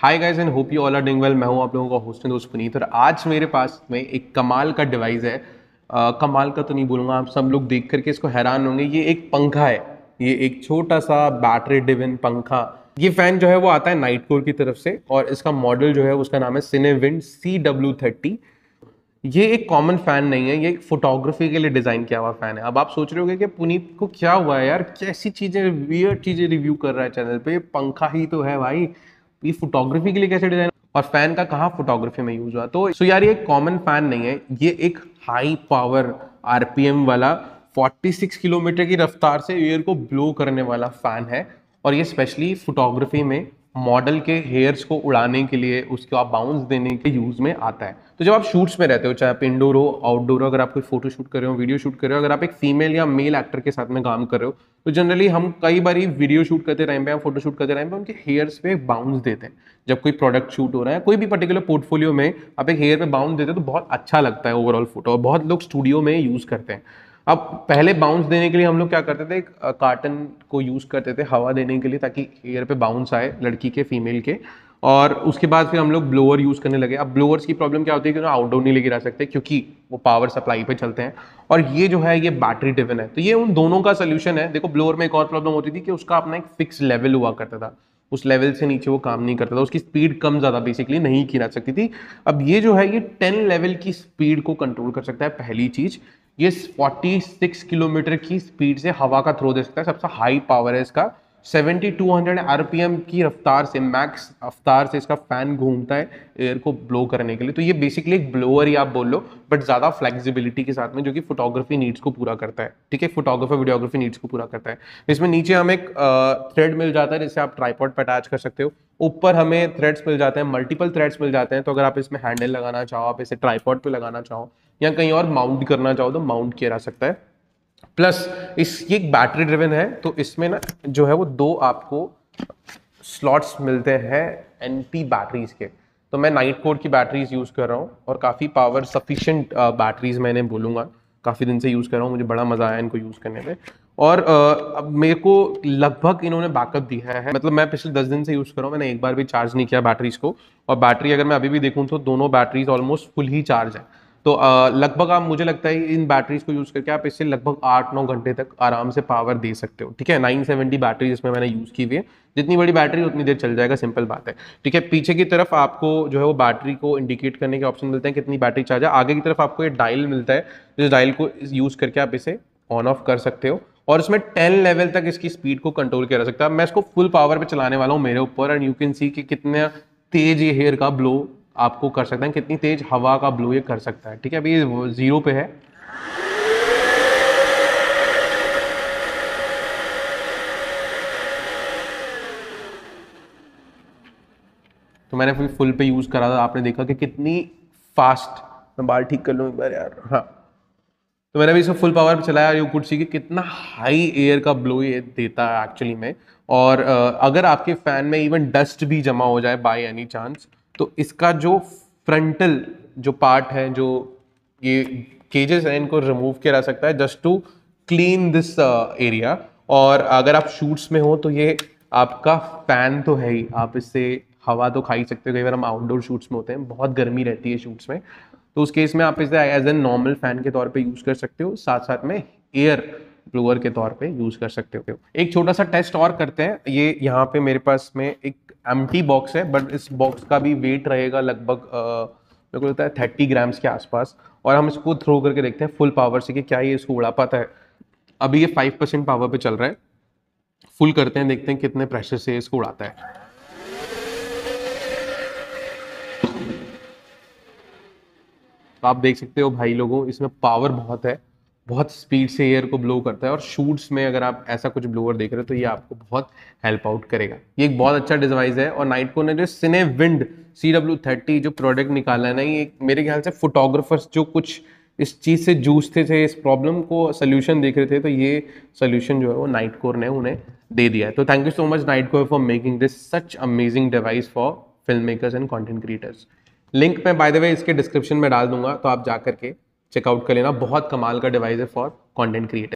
hi guys and hope you all are doing well मैं हूं आप लोगों का होस्ट दोस्त पुनीत और आज मेरे पास में एक कमाल का डिवाइस है आ, कमाल का तो नहीं बोलूंगा आप सब लोग देख करके इसको हैरान होंगे ये एक पंखा है ये एक छोटा सा बैटरी डिविन पंखा ये फ़ैन जो है वो आता है नाइट कोर की तरफ से और इसका मॉडल जो है उसका नाम है सिनेविंड सी डब्ल्यू थर्टी ये एक कॉमन फ़ैन नहीं है ये एक फोटोग्राफी के लिए डिज़ाइन किया हुआ फ़ैन है अब आप सोच रहे होंगे कि पुनीत को क्या हुआ है यार कैसी चीज़ें वियर चीज़ें रिव्यू कर रहा है चैनल पे पंखा ही तो है भाई ये फोटोग्राफी के लिए कैसे डिजाइन और फैन का कहा फोटोग्राफी में यूज हुआ तो सो यार ये कॉमन फैन नहीं है ये एक हाई पावर आरपीएम वाला 46 किलोमीटर की रफ्तार से एयर को ब्लो करने वाला फैन है और ये स्पेशली फोटोग्राफी में मॉडल के हेयर्स को उड़ाने के लिए उसको आप बाउंस देने के यूज़ में आता है तो जब आप शूट्स में रहते हो चाहे आप इंडोर हो आउटडोर हो अगर आप कोई फोटो शूट कर रहे हो वीडियो शूट कर रहे हो अगर आप एक फीमेल या मेल एक्टर के साथ में काम कर रहे हो तो जनरली हम कई बार वीडियो शूट करते टाइम पे या फोटो शूट करते टाइम पे उनके हेयर्स पे बाउंस देते हैं जब कोई प्रोडक्ट शूट हो रहा है कोई भी पर्टिकुलर पोर्टफोलियो में आप एक हेयर पे बाउंस देते हैं तो बहुत अच्छा लगता है ओवरऑल फोटो और बहुत लोग स्टूडियो में यूज़ करते हैं अब पहले बाउंस देने के लिए हम लोग क्या करते थे कार्टन को यूज़ करते थे हवा देने के लिए ताकि एयर पे बाउंस आए लड़की के फीमेल के और उसके बाद फिर हम लोग ब्लोअर यूज़ करने लगे अब ब्लोअर्स की प्रॉब्लम क्या होती है कि ना आउटडोर नहीं लेके जा सकते क्योंकि वो पावर सप्लाई पे चलते हैं और ये जो है ये बैटरी ड्रिवन है तो ये उन दोनों का सोल्यूशन है देखो ब्लोअर में एक और प्रॉब्लम होती थी कि उसका अपना एक फिक्स लेवल हुआ करता था उस लेवल से नीचे वो काम नहीं करता था उसकी स्पीड कम ज़्यादा बेसिकली नहीं की जा सकती थी अब ये जो है ये टेन लेवल की स्पीड को कंट्रोल कर सकता है पहली चीज़ ये 46 किलोमीटर की स्पीड से हवा का थ्रो दे सकता है सबसे हाई पावर है इसका 7200 आरपीएम की रफ्तार से मैक्स रफ्तार से इसका फैन घूमता है एयर को ब्लो करने के लिए तो ये बेसिकली एक ब्लोअर ही आप बोल लो बट ज़्यादा फ्लेक्सिबिलिटी के साथ में जो कि फोटोग्राफी नीड्स को पूरा करता है ठीक है फोटोग्राफी वीडियोग्राफी नीड्स को पूरा करता है इसमें नीचे हमें एक थ्रेड मिल जाता है जिससे आप ट्राईपॉड पर अटैच कर सकते हो ऊपर हमें थ्रेड्स मिल जाते हैं मल्टीपल थ्रेड्स मिल जाते हैं तो अगर आप इसमें हैंडल लगाना चाहो आप इसे ट्राईपॉड पर लगाना चाहो या कहीं और माउंट करना चाहो तो माउंट किया जा सकता है प्लस इस ये एक बैटरी ड्रिवन है तो इसमें ना जो है वो दो आपको स्लॉट्स मिलते हैं एंटी बैटरीज के तो मैं नाइट कोड की बैटरीज यूज़ कर रहा हूँ और काफ़ी पावर सफिशेंट बैटरीज मैंने बोलूँगा काफ़ी दिन से यूज़ कर रहा हूँ मुझे बड़ा मज़ा आया इनको यूज़ करने में और अब मेरे को लगभग इन्होंने बैकअप दिया है मतलब मैं पिछले दस दिन से यूज़ कर रहा हूँ मैंने एक बार भी चार्ज नहीं किया बैटरीज को और बैटरी अगर मैं अभी भी देखूँ तो दोनों बैटरीज ऑलमोस्ट फुल ही चार्ज है तो लगभग आप मुझे लगता है इन बैटरीज को यूज़ करके आप इससे लगभग आठ नौ घंटे तक आराम से पावर दे सकते हो ठीक है नाइन सेवेंटी बैटरी जिसमें मैंने यूज़ की हुई है जितनी बड़ी बैटरी उतनी देर चल जाएगा सिंपल बात है ठीक है पीछे की तरफ आपको जो है वो बैटरी को इंडिकेट करने के ऑप्शन मिलते हैं कितनी बैटरी चार्ज है आगे की तरफ आपको ये डायल मिलता है जिस डायल को यूज़ करके आप इसे ऑन ऑफ कर सकते हो और इसमें टेन लेवल तक इसकी स्पीड को कंट्रोल किया जा सकता है मैं इसको फुल पावर पर चलाने वाला हूँ मेरे ऊपर एंड यू कैन सी कि कितना तेज ये हेयर का ब्लो आपको कर सकता है कितनी तेज़ हवा का ब्लो ये कर सकता है ठीक है अभी ज़ीरो पे है तो मैंने फिर फुल पे यूज़ करा था आपने देखा कि कितनी फास्ट मैं बाल ठीक कर लूँ एक बार यार हाँ तो मैंने भी इसको फुल पावर पे चलाया यू कुड सी कि कितना हाई एयर का ब्लो ये देता है एक्चुअली में और अगर आपके फ़ैन में इवन डस्ट भी जमा हो जाए बाय एनी चांस तो इसका जो फ्रंटल जो पार्ट है जो ये केजेस हैं इनको रिमूव किया जा सकता है just to clean this area और अगर आप शूट्स में हो तो ये आपका फैन तो है ही आप इससे हवा तो खा ही सकते हो कई बार हम आउटडोर शूट्स में होते हैं बहुत गर्मी रहती है शूट्स में तो उस केस में आप इसे एज एन नॉर्मल फैन के तौर पे यूज़ कर सकते हो साथ साथ में एयर ब्लूअर के तौर पे यूज़ कर सकते हो एक छोटा सा टेस्ट और करते हैं ये यहाँ पे मेरे पास में एक एम बॉक्स है बट इस बॉक्स का भी वेट रहेगा लगभग मेरे को लगता है थर्टी ग्राम्स के आसपास और हम इसको थ्रो करके देखते हैं फुल पावर से कि क्या ये इसको उड़ा पाता है अभी ये फाइव परसेंट पावर पे चल रहा है फुल करते हैं देखते हैं कितने प्रेशर से इसको उड़ाता है तो आप देख सकते हो भाई लोगों इसमें पावर बहुत है बहुत स्पीड से एयर को ब्लो करता है और शूट्स में अगर आप ऐसा कुछ ब्लोअर देख रहे हो तो ये आपको बहुत हेल्प आउट करेगा ये एक बहुत अच्छा डिवाइस है और नाइटको ने जो cine wind C W thirty जो प्रोडक्ट निकाला है ना ये मेरे ख्याल से फोटोग्राफर्स जो कुछ इस चीज़ से जूझते थे इस प्रॉब्लम को सोल्यूशन देख रहे थे तो ये सोल्यूशन जो है वो नाइट कोर ने उन्हें दे दिया है तो thank you so much Nitecore for making this such amazing device for film makers and content creators link मैं बाय द वे इसके डिस्क्रिप्शन में डाल दूंगा तो आप जा करके चेकआउट कर लेना बहुत कमाल का डिवाइस है फॉर कॉन्टेंट क्रिएटर